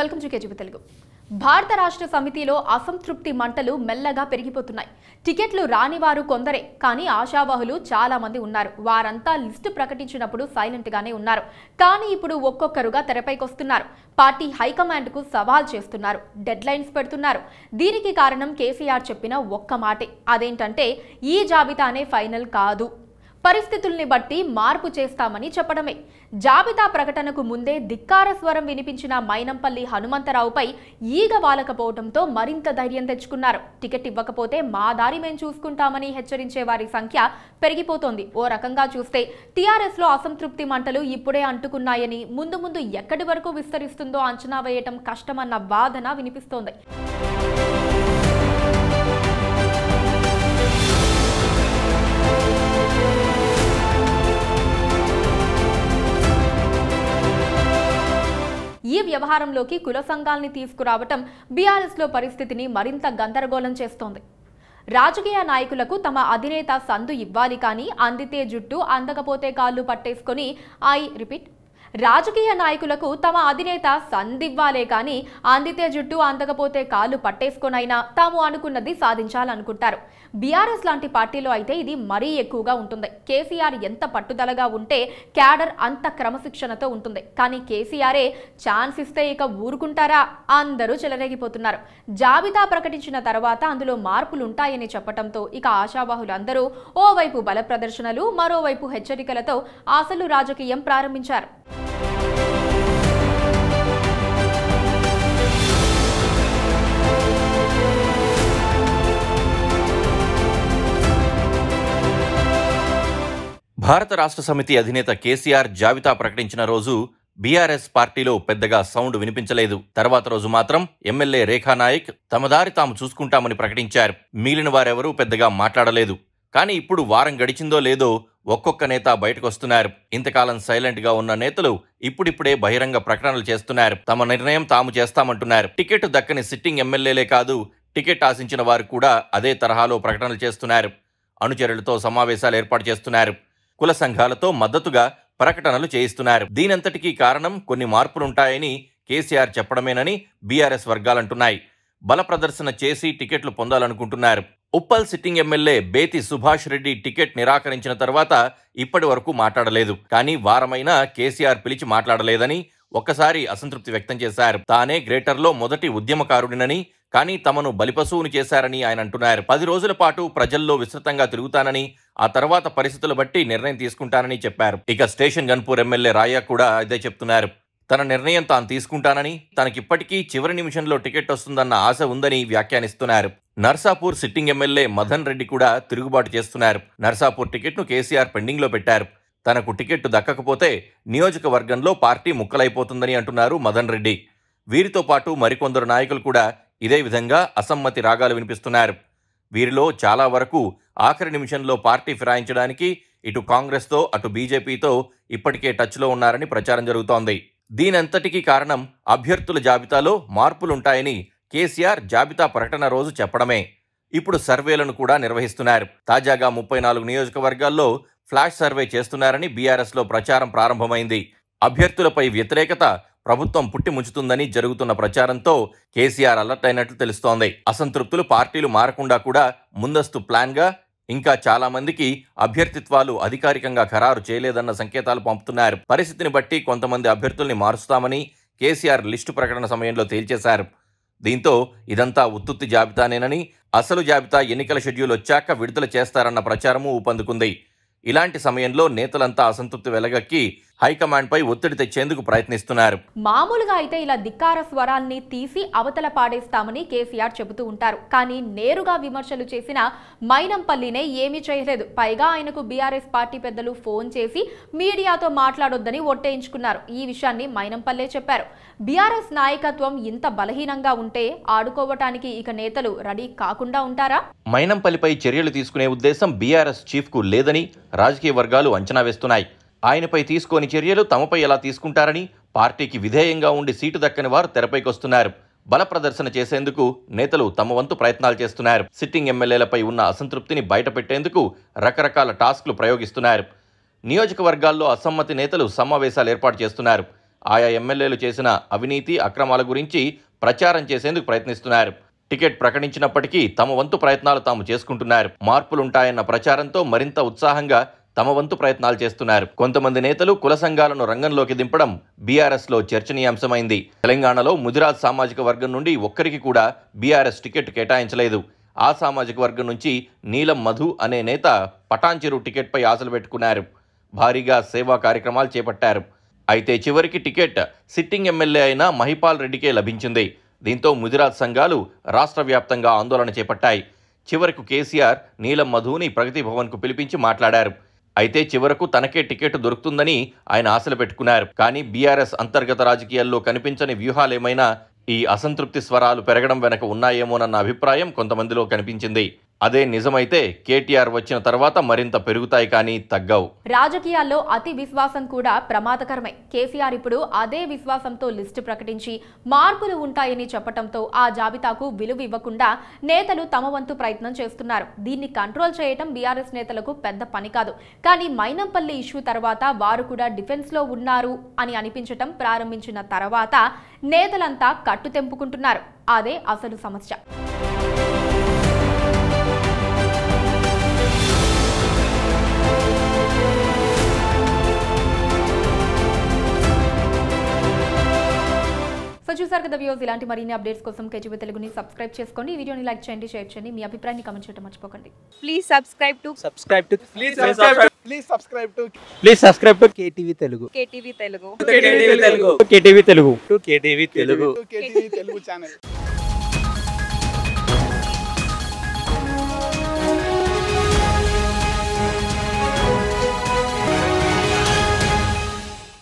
welcome to KGB Telugu భారత రాష్ట్ర సమితిలో అసంతృప్తి మంటలు మెల్లగా పెరిగిపోతున్నాయి టికెట్లు రాని వారు కొందరే కానీ ఆశావాహులు చాలా మంది ఉన్నారు వారంతా లిస్టు ప్రకటించినప్పుడు సైలెంట్ గానే ఉన్నారు కానీ ఇప్పుడు ఒక్కొక్కరుగా తెరపైకి వస్తున్నారు పార్టీ హైకమాండ్ కు సవాల్ చేస్తున్నారు డెడ్ లైన్స్ పెడుతున్నారు దీనికి కారణం కేసీఆర్ చెప్పిన ఒక్క మాటే అదేంటంటే ఈ జాబితానే ఫైనల్ కాదు పరిస్థితుల్ని బట్టి మార్పు చేస్తామని చెప్పడమే జాబితా ప్రకటనకు ముందే ధిక్కార స్వరం వినిపించిన మైనంపల్లి హనుమంతరావుపై ఈగ వాలకపోవడంతో మరింత ధైర్యం తెచ్చుకున్నారు టికెట్ ఇవ్వకపోతే మా దారి మేము చూసుకుంటామని హెచ్చరించే వారి సంఖ్య పెరిగిపోతోంది ఓ రకంగా చూస్తే టీఆర్ఎస్లో అసంతృప్తి మంటలు ఇప్పుడే అంటుకున్నాయని ముందు ముందు ఎక్కడి వరకు విస్తరిస్తుందో అంచనా వేయటం కష్టమన్న వాదన వినిపిస్తోంది ఈ వ్యవహారంలోకి కుల సంఘాల్ని తీసుకురావటం బీఆర్ఎస్లో పరిస్థితిని మరింత గందరగోళం చేస్తోంది రాజకీయ నాయకులకు తమ అధినేత సందు ఇవ్వాలి కానీ అందితే జుట్టు అందకపోతే కాళ్ళు పట్టేసుకొని ఐ రిపీట్ రాజకీయ నాయకులకు తమ అధినేత సందివ్వాలే కానీ అందితే జుట్టు అందకపోతే కాళ్ళు పట్టేసుకోనైనా తాము అనుకున్నది సాధించాలనుకుంటారు బీఆర్ఎస్ లాంటి పార్టీలో అయితే ఇది మరీ ఎక్కువగా ఉంటుంది కేసీఆర్ ఎంత పట్టుదలగా ఉంటే క్యాడర్ అంత క్రమశిక్షణతో ఉంటుంది కానీ కేసీఆరే ఛాన్స్ ఇస్తే ఇక ఊరుకుంటారా అందరూ చెలరేగిపోతున్నారు జాబితా ప్రకటించిన తర్వాత అందులో మార్పులుంటాయని చెప్పడంతో ఇక ఆశావాహులందరూ ఓవైపు బల ప్రదర్శనలు మరోవైపు హెచ్చరికలతో అసలు రాజకీయం ప్రారంభించారు భారత రాష్ట్ర సమితి అధినేత కేసీఆర్ జాబితా ప్రకటించిన రోజు బీఆర్ఎస్ పార్టీలో పెద్దగా సౌండ్ వినిపించలేదు తర్వాత రోజు మాత్రం ఎమ్మెల్యే రేఖానాయక్ తమదారి తాము చూసుకుంటామని ప్రకటించారు మిగిలిన వారెవరూ పెద్దగా మాట్లాడలేదు కానీ ఇప్పుడు వారం గడిచిందో లేదో ఒక్కొక్క నేత బయటకొస్తున్నారు ఇంతకాలం సైలెంట్గా ఉన్న నేతలు ఇప్పుడిప్పుడే బహిరంగ ప్రకటనలు చేస్తున్నారు తమ నిర్ణయం తాము చేస్తామంటున్నారు టికెట్ దక్కని సిట్టింగ్ ఎమ్మెల్యేలే కాదు టికెట్ ఆశించిన వారు కూడా అదే తరహాలో ప్రకటనలు చేస్తున్నారు అనుచరులతో సమావేశాలు ఏర్పాటు చేస్తున్నారు కుల సంఘాలతో మద్దతుగా ప్రకటనలు చేయిస్తున్నారు దీనంతటికీ కారణం కొన్ని మార్పులుంటాయని కేసీఆర్ చెప్పడమేనని బీఆర్ఎస్ వర్గాలంటున్నాయి బల ప్రదర్శన చేసి టికెట్లు పొందాలనుకుంటున్నారు Uppal sitting MLA Bethi Subhash Reddy ticket నిరాకరించిన తర్వాత ఇప్పటి వరకు మాట్లాడలేదు కానీ వారమైనా కేసీఆర్ పిలిచి మాట్లాడలేదని ఒక్కసారి అసంతృప్తి వ్యక్తం చేశారు తానే గ్రేటర్లో మొదటి ఉద్యమకారుడినని కానీ తమను బలిపశువును చేశారని ఆయన అంటున్నారు పది రోజుల పాటు ప్రజల్లో విస్తృతంగా తిరుగుతానని ఆ తర్వాత పరిస్థితులు బట్టి నిర్ణయం తీసుకుంటానని చెప్పారు ఇక స్టేషన్ గన్పూర్ ఎమ్మెల్యే రాయ కూడా ఇదే చెప్తున్నారు తన నిర్ణయం తాను తీసుకుంటానని తనకిప్పటికీ చివరి నిమిషంలో టికెట్ వస్తుందన్న ఆశ ఉందని వ్యాఖ్యానిస్తున్నారు నర్సాపూర్ సిట్టింగ్ ఎమ్మెల్యే మదన్ రెడ్డి కూడా తిరుగుబాటు చేస్తున్నారు నర్సాపూర్ టికెట్ను కేసీఆర్ పెండింగ్లో పెట్టారు తనకు టికెట్ దక్కకపోతే నియోజకవర్గంలో పార్టీ ముక్కలైపోతుందని అంటున్నారు మదన్ రెడ్డి వీరితో పాటు మరికొందరు నాయకులు కూడా ఇదే విధంగా అసమ్మతి రాగాలు వినిపిస్తున్నారు వీరిలో చాలా వరకు ఆఖరి నిమిషంలో పార్టీ ఫిరాయించడానికి ఇటు కాంగ్రెస్తో అటు బీజేపీతో ఇప్పటికే టచ్లో ఉన్నారని ప్రచారం జరుగుతోంది దీనంతటికీ కారణం అభ్యర్థుల జాబితాలో మార్పులుంటాయని కేసీఆర్ జాబితా ప్రకటన రోజు చెప్పడమే ఇప్పుడు సర్వేలను కూడా నిర్వహిస్తున్నారు తాజాగా ముప్పై నాలుగు నియోజకవర్గాల్లో ఫ్లాష్ సర్వే చేస్తున్నారని బీఆర్ఎస్లో ప్రచారం ప్రారంభమైంది అభ్యర్థులపై వ్యతిరేకత ప్రభుత్వం పుట్టి ముంచుతుందని జరుగుతున్న ప్రచారంతో కేసీఆర్ అలర్ట్ అయినట్లు తెలుస్తోంది అసంతృప్తులు పార్టీలు మారకుండా కూడా ముందస్తు ప్లాన్గా ఇంకా చాలామందికి అభ్యర్థిత్వాలు అధికారికంగా ఖరారు చేయలేదన్న సంకేతాలు పంపుతున్నారు పరిస్థితిని బట్టి కొంతమంది అభ్యర్థుల్ని మారుస్తామని కేసీఆర్ లిస్టు ప్రకటన సమయంలో తేల్చేశారు దీంతో ఇదంతా ఉత్తుత్తి జాబితానేనని అసలు జాబితా ఎన్నికల షెడ్యూల్ వచ్చాక విడుదల చేస్తారన్న ప్రచారము ఊపందుకుంది ఇలాంటి సమయంలో నేతలంతా అసంతృప్తి వెలగక్కి హైకమాండ్పై ఒత్తిడి తెచ్చేందుకు ప్రయత్నిస్తున్నారు మామూలుగా అయితే ఇలా ధిక్కార స్వరాల్ని తీసి అవతల పాడేస్తామని కేసీఆర్ చెబుతూ ఉంటారు కానీ నేరుగా విమర్శలు చేసిన మైనంపల్లినే ఏమీ చేయలేదు పైగా ఆయనకు బీఆర్ఎస్ పార్టీ పెద్దలు ఫోన్ చేసి మీడియాతో మాట్లాడొద్దని ఒట్టేయించుకున్నారు ఈ విషయాన్ని మైనంపల్లే చెప్పారు బీఆర్ఎస్ నాయకత్వం ఇంత బలహీనంగా ఉంటే ఆడుకోవటానికి ఇక నేతలు రెడీ కాకుండా ఉంటారా మైనంపల్లిపై చర్యలు తీసుకునే ఉద్దేశం బీఆర్ఎస్ చీఫ్కు లేదని రాజకీయ వర్గాలు అంచనా వేస్తున్నాయి ఆయనపై తీసుకొని చర్యలు తమపై ఎలా తీసుకుంటారని పార్టీకి విధేయంగా ఉండి సీటు దక్కని వారు తెరపైకొస్తున్నారు బల ప్రదర్శన చేసేందుకు నేతలు తమ వంతు ప్రయత్నాలు చేస్తున్నారు సిట్టింగ్ ఎమ్మెల్యేలపై ఉన్న అసంతృప్తిని బయటపెట్టేందుకు రకరకాల టాస్క్లు ప్రయోగిస్తున్నారు నియోజకవర్గాల్లో అసమ్మతి నేతలు సమావేశాలు ఏర్పాటు చేస్తున్నారు ఆయా ఎమ్మెల్యేలు చేసిన అవినీతి అక్రమాల గురించి ప్రచారం చేసేందుకు ప్రయత్నిస్తున్నారు టికెట్ ప్రకటించినప్పటికీ తమ వంతు ప్రయత్నాలు తాము చేసుకుంటున్నారు మార్పులుంటాయన్న ప్రచారంతో మరింత ఉత్సాహంగా తమ వంతు ప్రయత్నాలు చేస్తున్నారు కొంతమంది నేతలు కుల సంఘాలను రంగంలోకి దింపడం బీఆర్ఎస్లో చర్చనీయాంశమైంది తెలంగాణలో ముదిరాజ్ సామాజిక వర్గం నుండి ఒక్కరికి కూడా బీఆర్ఎస్ టికెట్ కేటాయించలేదు ఆ సామాజిక వర్గం నుంచి నీలం మధు అనే నేత పటాంచెరు టికెట్పై ఆశలు పెట్టుకున్నారు భారీగా సేవా కార్యక్రమాలు చేపట్టారు అయితే చివరికి టికెట్ సిట్టింగ్ ఎమ్మెల్యే అయిన మహిపాల్ రెడ్డికే లభించింది దీంతో ముదిరాజ్ సంఘాలు రాష్ట్ర వ్యాప్తంగా ఆందోళన చేపట్టాయి చివరకు కేసీఆర్ నీలం మధుని ప్రగతి భవన్కు పిలిపించి మాట్లాడారు అయితే చివరకు తనకే టికెట్ దొరుకుతుందని ఆయన ఆశలు పెట్టుకున్నారు కానీ బీఆర్ఎస్ అంతర్గత రాజకీయాల్లో కనిపించని వ్యూహాలేమైనా ఈ అసంతృప్తి స్వరాలు పెరగడం వెనక ఉన్నాయేమోనన్న అభిప్రాయం కొంతమందిలో కనిపించింది అదే నిజమైతే కేటీఆర్ వచ్చిన తర్వాత మరింత పెరుగుతాయి కానీ తగ్గవు రాజకీయాల్లో అతి విశ్వాసం కూడా ప్రమాదకరమే కేసీఆర్ ఇప్పుడు అదే విశ్వాసంతో లిస్టు ప్రకటించి మార్పులు ఉంటాయని చెప్పడంతో ఆ జాబితాకు విలువ ఇవ్వకుండా నేతలు తమ వంతు ప్రయత్నం చేస్తున్నారు దీన్ని కంట్రోల్ చేయటం బీఆర్ఎస్ నేతలకు పెద్ద పని కాదు కానీ మైనంపల్లి ఇష్యూ తర్వాత వారు కూడా డిఫెన్స్లో ఉన్నారు అని అనిపించటం ప్రారంభించిన తర్వాత నేతలంతా కట్టు తెంపుకుంటున్నారు అదే అసలు సమస్య సో చూసారు కదా వ్యూస్ ఇలాంటి మరిన్ని అప్డేట్స్ కోసం కేజీబీ తెలుగుని సబ్స్క్రైబ్ చేసుకోండి ఈ వీడియోని లైక్ చేయండి షేర్ చేయండి మీ అభిప్రాయాన్ని కమెంట్ చేయడం మర్చిపోకండి please subscribe to subscribe to please subscribe please subscribe to please subscribe to KTV Telugu KTV Telugu KTV Telugu KTV Telugu KTV Telugu KTV Telugu channel